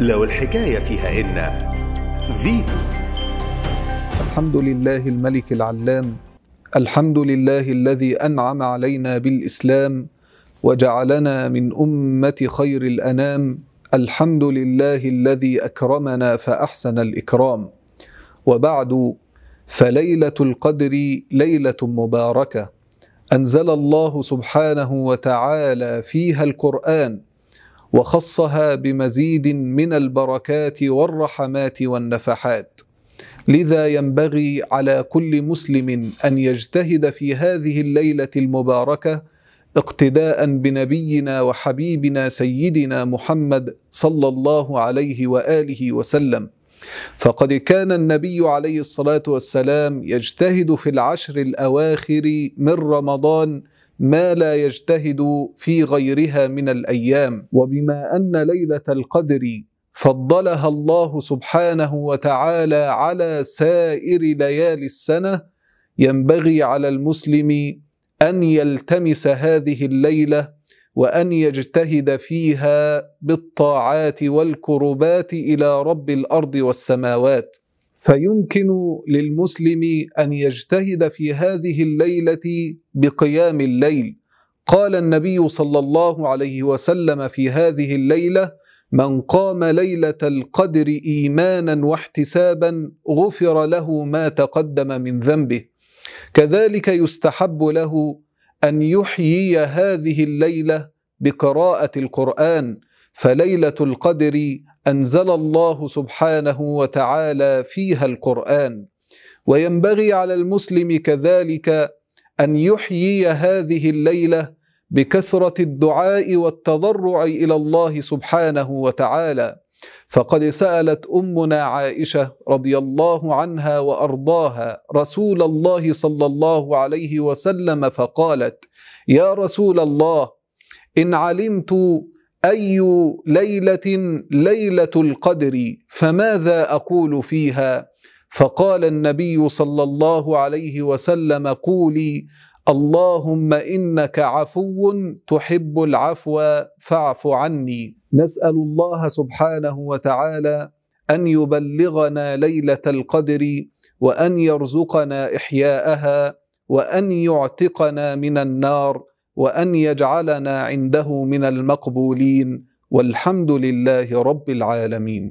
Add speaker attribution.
Speaker 1: لو الحكاية فيها إن فيتو الحمد لله الملك العلام الحمد لله الذي أنعم علينا بالإسلام وجعلنا من أمة خير الأنام الحمد لله الذي أكرمنا فأحسن الإكرام وبعد فليلة القدر ليلة مباركة أنزل الله سبحانه وتعالى فيها القرآن وخصها بمزيد من البركات والرحمات والنفحات لذا ينبغي على كل مسلم ان يجتهد في هذه الليله المباركه اقتداء بنبينا وحبيبنا سيدنا محمد صلى الله عليه واله وسلم فقد كان النبي عليه الصلاه والسلام يجتهد في العشر الاواخر من رمضان ما لا يجتهد في غيرها من الايام وبما ان ليله القدر فضلها الله سبحانه وتعالى على سائر ليالي السنه ينبغي على المسلم ان يلتمس هذه الليله وان يجتهد فيها بالطاعات والكربات الى رب الارض والسماوات فيمكن للمسلم ان يجتهد في هذه الليله بقيام الليل قال النبي صلى الله عليه وسلم في هذه الليله من قام ليله القدر ايمانا واحتسابا غفر له ما تقدم من ذنبه كذلك يستحب له ان يحيي هذه الليله بقراءه القران فليله القدر أنزل الله سبحانه وتعالى فيها القرآن وينبغي على المسلم كذلك أن يحيي هذه الليلة بكثرة الدعاء والتضرع إلى الله سبحانه وتعالى فقد سالت امنا عائشه رضي الله عنها وارضاها رسول الله صلى الله عليه وسلم فقالت يا رسول الله ان علمت اي ليله ليله القدر فماذا اقول فيها فقال النبي صلى الله عليه وسلم قولي اللهم انك عفو تحب العفو فاعف عني نسال الله سبحانه وتعالى ان يبلغنا ليله القدر وان يرزقنا احياءها وان يعتقنا من النار وأن يجعلنا عنده من المقبولين والحمد لله رب العالمين.